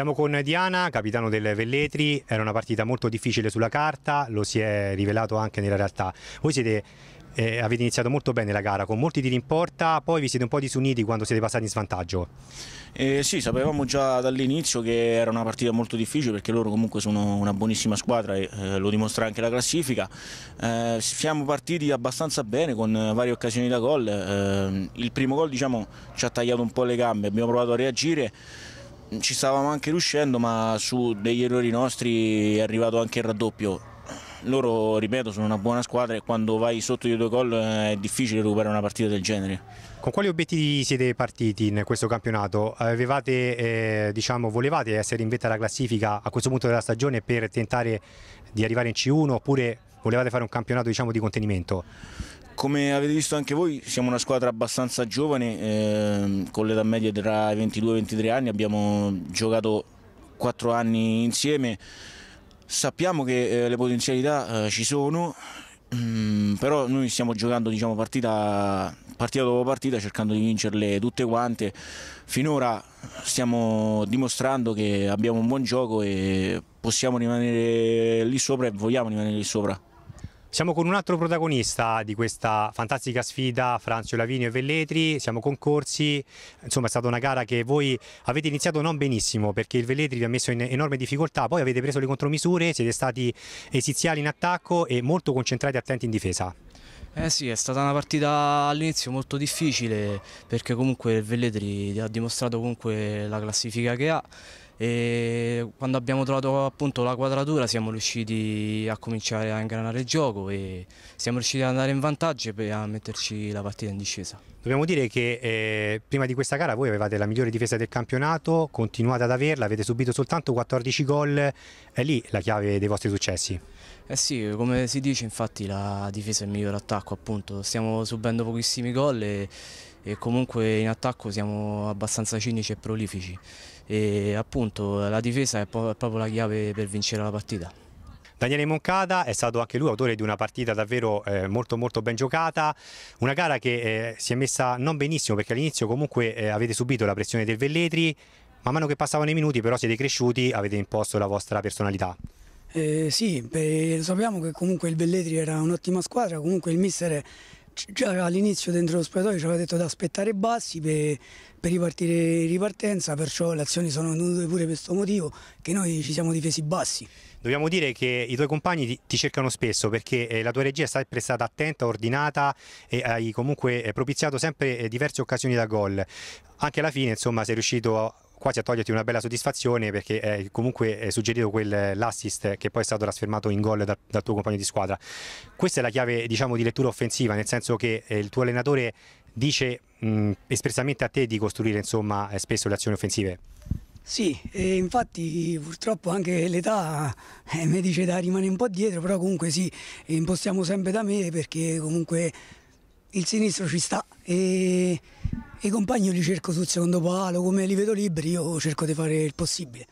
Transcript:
Siamo con Diana, capitano del Velletri, era una partita molto difficile sulla carta, lo si è rivelato anche nella realtà. Voi siete, eh, avete iniziato molto bene la gara, con molti tiri in porta, poi vi siete un po' disuniti quando siete passati in svantaggio. Eh, sì, sapevamo già dall'inizio che era una partita molto difficile perché loro comunque sono una buonissima squadra e eh, lo dimostra anche la classifica. Eh, siamo partiti abbastanza bene con varie occasioni da gol, eh, il primo gol diciamo, ci ha tagliato un po' le gambe, abbiamo provato a reagire ci stavamo anche riuscendo, ma su degli errori nostri è arrivato anche il raddoppio. Loro, ripeto, sono una buona squadra e quando vai sotto di due gol eh, è difficile recuperare una partita del genere. Con quali obiettivi siete partiti in questo campionato? Avevate, eh, diciamo, volevate essere in vetta alla classifica a questo punto della stagione per tentare di arrivare in C1 oppure volevate fare un campionato diciamo, di contenimento. Come avete visto anche voi siamo una squadra abbastanza giovane, eh, con l'età media tra i 22 e i 23 anni, abbiamo giocato 4 anni insieme, sappiamo che eh, le potenzialità eh, ci sono, Mm, però noi stiamo giocando diciamo, partita, partita, dopo partita cercando di vincerle tutte quante finora stiamo dimostrando che abbiamo un buon gioco e possiamo rimanere lì sopra e vogliamo rimanere lì sopra. Siamo con un altro protagonista di questa fantastica sfida, Franzio Lavinio e Velletri, siamo concorsi, insomma è stata una gara che voi avete iniziato non benissimo perché il Velletri vi ha messo in enorme difficoltà, poi avete preso le contromisure, siete stati esiziali in attacco e molto concentrati e attenti in difesa. Eh sì, è stata una partita all'inizio molto difficile perché comunque il Velletri ha dimostrato comunque la classifica che ha e quando abbiamo trovato appunto la quadratura siamo riusciti a cominciare a ingranare il gioco e siamo riusciti ad andare in vantaggio e a metterci la partita in discesa. Dobbiamo dire che eh, prima di questa gara voi avevate la migliore difesa del campionato, continuate ad averla, avete subito soltanto 14 gol, è lì la chiave dei vostri successi. Eh sì, come si dice infatti la difesa è il miglior attacco appunto, stiamo subendo pochissimi gol e, e comunque in attacco siamo abbastanza cinici e prolifici e appunto la difesa è proprio la chiave per vincere la partita. Daniele Moncada è stato anche lui autore di una partita davvero eh, molto molto ben giocata, una gara che eh, si è messa non benissimo perché all'inizio comunque eh, avete subito la pressione del Velletri, man mano che passavano i minuti però siete cresciuti, avete imposto la vostra personalità. Eh, sì, beh, sappiamo che comunque il Velletri era un'ottima squadra, comunque il mister Già all'inizio dentro lo spogliatoio ci aveva detto di aspettare bassi per, per ripartire in ripartenza, perciò le azioni sono venute pure per questo motivo, che noi ci siamo difesi bassi. Dobbiamo dire che i tuoi compagni ti, ti cercano spesso perché eh, la tua regia è sempre stata attenta, ordinata e hai comunque eh, propiziato sempre eh, diverse occasioni da gol. Anche alla fine insomma sei riuscito quasi a toglierti una bella soddisfazione perché eh, comunque è suggerito quell'assist eh, che poi è stato trasfermato in gol dal, dal, tuo compagno di squadra. Questa è la chiave diciamo, di lettura offensiva, nel senso che eh, il tuo allenatore dice mh, espressamente a te di costruire insomma, eh, spesso le azioni offensive. Sì, infatti purtroppo anche l'età eh, mi dice da rimanere un po' dietro, però comunque sì, impostiamo sempre da me perché comunque il sinistro ci sta. E i compagni li cerco sul secondo palo, come li vedo liberi io cerco di fare il possibile.